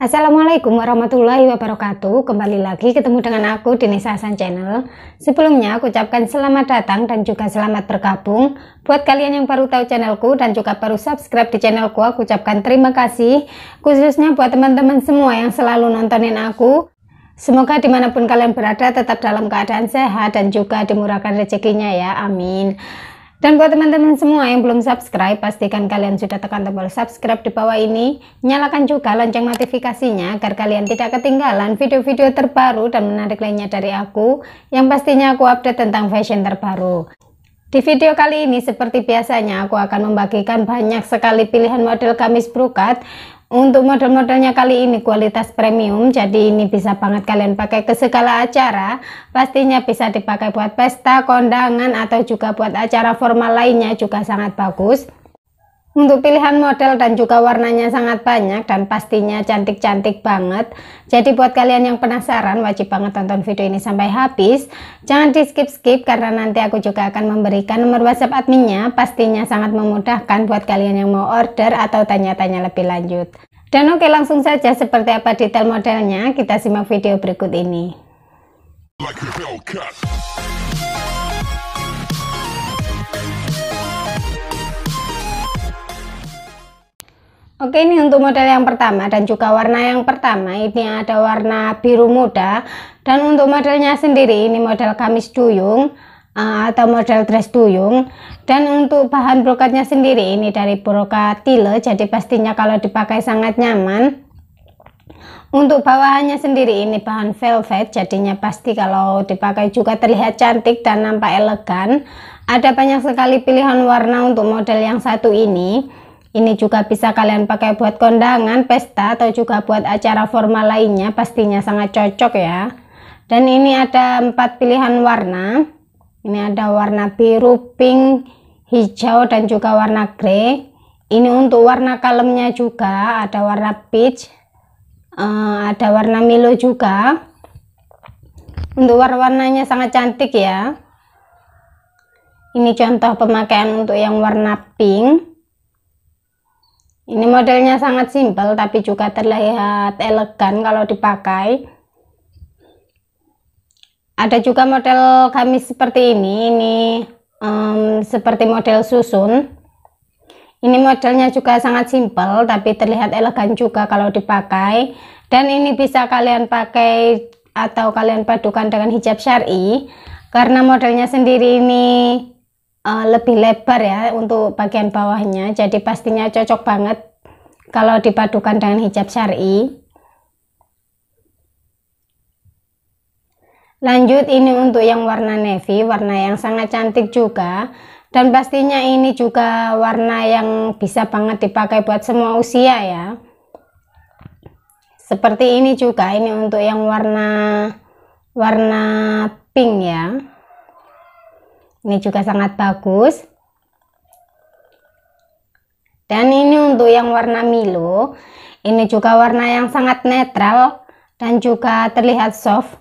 Assalamualaikum warahmatullahi wabarakatuh Kembali lagi ketemu dengan aku Denisa Hasan Channel Sebelumnya aku ucapkan selamat datang dan juga selamat bergabung Buat kalian yang baru tahu channelku dan juga baru subscribe di channelku Aku ucapkan terima kasih Khususnya buat teman-teman semua yang selalu nontonin aku Semoga dimanapun kalian berada tetap dalam keadaan sehat dan juga dimurahkan rezekinya ya amin dan buat teman-teman semua yang belum subscribe, pastikan kalian sudah tekan tombol subscribe di bawah ini. Nyalakan juga lonceng notifikasinya agar kalian tidak ketinggalan video-video terbaru dan menarik lainnya dari aku, yang pastinya aku update tentang fashion terbaru. Di video kali ini, seperti biasanya, aku akan membagikan banyak sekali pilihan model kamis brukat untuk model-modelnya kali ini kualitas premium, jadi ini bisa banget kalian pakai ke segala acara. Pastinya bisa dipakai buat pesta, kondangan, atau juga buat acara formal lainnya juga sangat bagus. Untuk pilihan model dan juga warnanya sangat banyak dan pastinya cantik-cantik banget. Jadi buat kalian yang penasaran wajib banget tonton video ini sampai habis. Jangan di skip-skip karena nanti aku juga akan memberikan nomor WhatsApp adminnya. Pastinya sangat memudahkan buat kalian yang mau order atau tanya-tanya lebih lanjut. Dan oke langsung saja seperti apa detail modelnya kita simak video berikut ini. Like Oke ini untuk model yang pertama dan juga warna yang pertama ini ada warna biru muda dan untuk modelnya sendiri ini model kamis duyung eh, atau model dress duyung dan untuk bahan brokatnya sendiri ini dari brokat tile jadi pastinya kalau dipakai sangat nyaman untuk bawahannya sendiri ini bahan velvet jadinya pasti kalau dipakai juga terlihat cantik dan nampak elegan ada banyak sekali pilihan warna untuk model yang satu ini ini juga bisa kalian pakai buat kondangan, pesta, atau juga buat acara formal lainnya. Pastinya sangat cocok ya. Dan ini ada empat pilihan warna. Ini ada warna biru, pink, hijau, dan juga warna grey. Ini untuk warna kalemnya juga ada warna peach, eh, ada warna milo juga. Untuk warna-warnanya sangat cantik ya. Ini contoh pemakaian untuk yang warna pink. Ini iya. modelnya sangat simpel tapi juga terlihat elegan kalau dipakai. Ada juga model gamis seperti ini, ini um, seperti model susun. Ini modelnya juga sangat simpel tapi terlihat elegan juga kalau dipakai. Dan ini bisa kalian pakai atau kalian padukan dengan hijab syari karena modelnya sendiri ini uh, lebih lebar ya untuk bagian bawahnya jadi pastinya cocok banget kalau dipadukan dengan hijab syari lanjut ini untuk yang warna navy warna yang sangat cantik juga dan pastinya ini juga warna yang bisa banget dipakai buat semua usia ya seperti ini juga ini untuk yang warna warna pink ya ini juga sangat bagus. Dan ini untuk yang warna Milo. Ini juga warna yang sangat netral dan juga terlihat soft.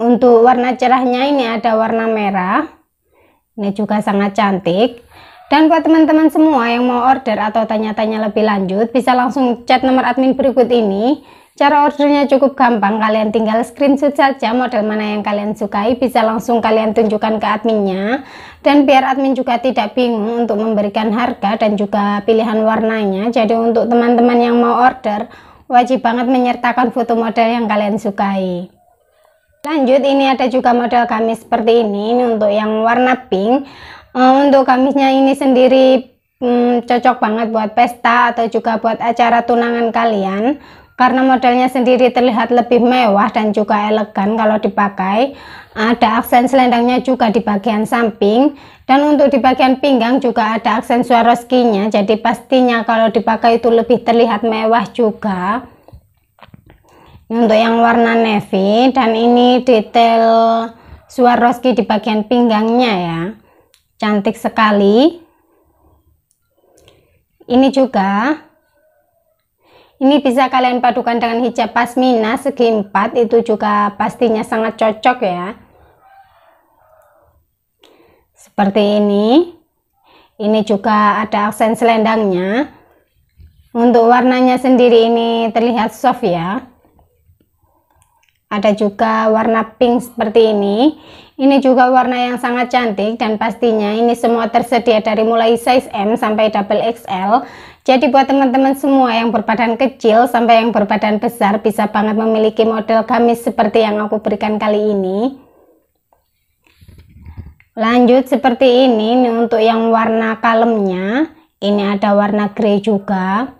Untuk warna cerahnya ini ada warna merah. Ini juga sangat cantik. Dan buat teman-teman semua yang mau order atau tanya-tanya lebih lanjut, bisa langsung chat nomor admin berikut ini. Cara ordernya cukup gampang, kalian tinggal screenshot saja model mana yang kalian sukai, bisa langsung kalian tunjukkan ke adminnya. Dan biar admin juga tidak bingung untuk memberikan harga dan juga pilihan warnanya, jadi untuk teman-teman yang mau order, wajib banget menyertakan foto model yang kalian sukai. Lanjut, ini ada juga model gamis seperti ini, ini untuk yang warna pink. Eh, untuk kamisnya ini sendiri hmm, cocok banget buat pesta atau juga buat acara tunangan kalian karena modelnya sendiri terlihat lebih mewah dan juga elegan kalau dipakai, ada aksen selendangnya juga di bagian samping, dan untuk di bagian pinggang juga ada aksen Swarovski-nya, jadi pastinya kalau dipakai itu lebih terlihat mewah juga. Untuk yang warna navy, dan ini detail Swarovski di bagian pinggangnya ya, cantik sekali. Ini juga ini bisa kalian padukan dengan hijab pasmina segi 4 itu juga pastinya sangat cocok ya. Seperti ini. Ini juga ada aksen selendangnya. Untuk warnanya sendiri ini terlihat soft ya. Ada juga warna pink seperti ini. Ini juga warna yang sangat cantik dan pastinya ini semua tersedia dari mulai size M sampai double XL. Jadi buat teman-teman semua yang berbadan kecil sampai yang berbadan besar bisa banget memiliki model gamis seperti yang aku berikan kali ini. Lanjut seperti ini, ini untuk yang warna kalemnya. Ini ada warna grey juga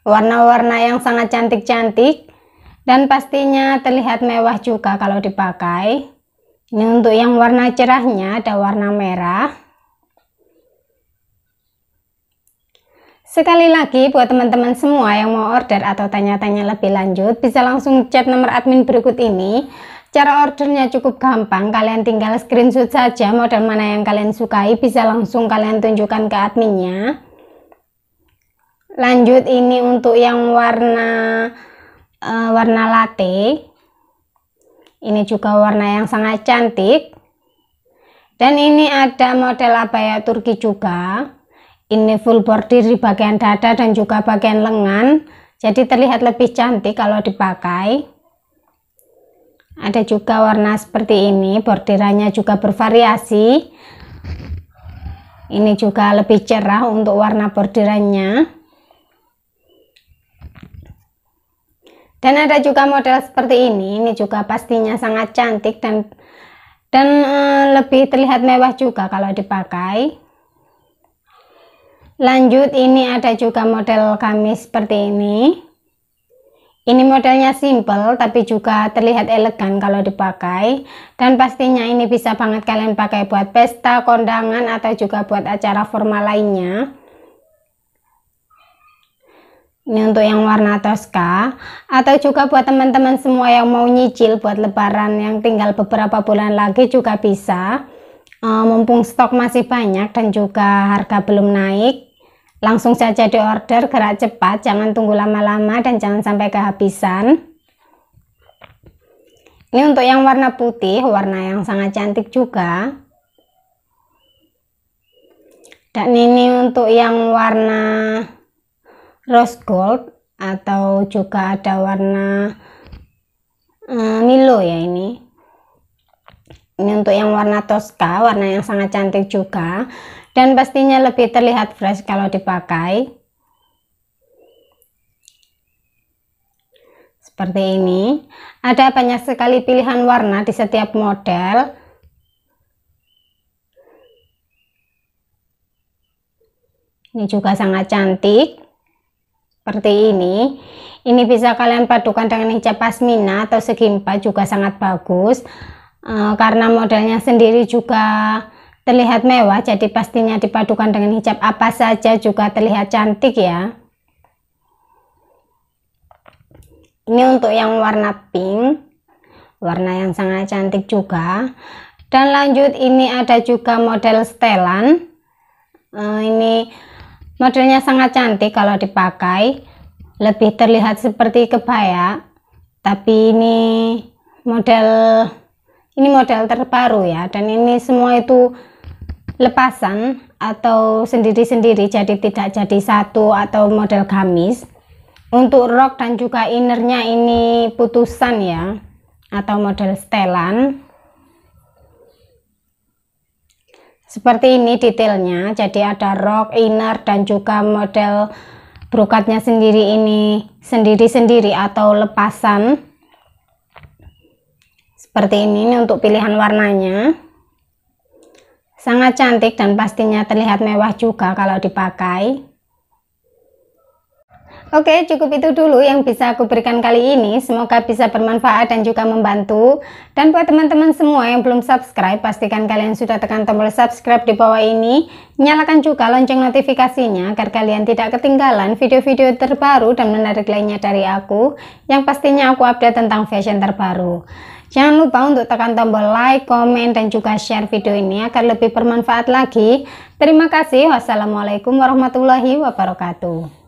warna-warna yang sangat cantik-cantik dan pastinya terlihat mewah juga kalau dipakai ini untuk yang warna cerahnya ada warna merah Sekali lagi buat teman-teman semua yang mau order atau tanya-tanya lebih lanjut bisa langsung chat nomor admin berikut ini Cara ordernya cukup gampang, kalian tinggal screenshot saja model mana yang kalian sukai, bisa langsung kalian tunjukkan ke adminnya. Lanjut ini untuk yang warna uh, warna latte ini juga warna yang sangat cantik dan ini ada model abaya turki juga ini full bordir di bagian dada dan juga bagian lengan jadi terlihat lebih cantik kalau dipakai ada juga warna seperti ini bordirannya juga bervariasi ini juga lebih cerah untuk warna bordirannya Dan ada juga model seperti ini, ini juga pastinya sangat cantik dan dan eh, lebih terlihat mewah juga kalau dipakai. Lanjut ini ada juga model kami seperti ini. Ini modelnya simple tapi juga terlihat elegan kalau dipakai dan pastinya ini bisa banget kalian pakai buat pesta, kondangan atau juga buat acara formal lainnya ini untuk yang warna Tosca atau juga buat teman-teman semua yang mau nyicil buat lebaran yang tinggal beberapa bulan lagi juga bisa uh, mumpung stok masih banyak dan juga harga belum naik langsung saja di order gerak cepat jangan tunggu lama-lama dan jangan sampai kehabisan ini untuk yang warna putih warna yang sangat cantik juga dan ini untuk yang warna rose gold atau juga ada warna eh, milo ya ini ini untuk yang warna toska warna yang sangat cantik juga dan pastinya lebih terlihat fresh kalau dipakai seperti ini ada banyak sekali pilihan warna di setiap model ini juga sangat cantik seperti ini ini bisa kalian padukan dengan hijab pasmina atau segi empat juga sangat bagus e, karena modelnya sendiri juga terlihat mewah jadi pastinya dipadukan dengan hijab apa saja juga terlihat cantik ya ini untuk yang warna pink warna yang sangat cantik juga dan lanjut ini ada juga model setelan e, ini Modelnya sangat cantik kalau dipakai, lebih terlihat seperti kebaya, tapi ini model ini model terbaru ya dan ini semua itu lepasan atau sendiri-sendiri jadi tidak jadi satu atau model gamis untuk rok dan juga innernya ini putusan ya atau model setelan Seperti ini detailnya, jadi ada rock inner, dan juga model brokatnya sendiri ini sendiri-sendiri atau lepasan. Seperti ini, ini untuk pilihan warnanya. Sangat cantik dan pastinya terlihat mewah juga kalau dipakai. Oke, cukup itu dulu yang bisa aku berikan kali ini. Semoga bisa bermanfaat dan juga membantu. Dan buat teman-teman semua yang belum subscribe, pastikan kalian sudah tekan tombol subscribe di bawah ini. Nyalakan juga lonceng notifikasinya agar kalian tidak ketinggalan video-video terbaru dan menarik lainnya dari aku yang pastinya aku update tentang fashion terbaru. Jangan lupa untuk tekan tombol like, komen, dan juga share video ini agar lebih bermanfaat lagi. Terima kasih. Wassalamualaikum warahmatullahi wabarakatuh.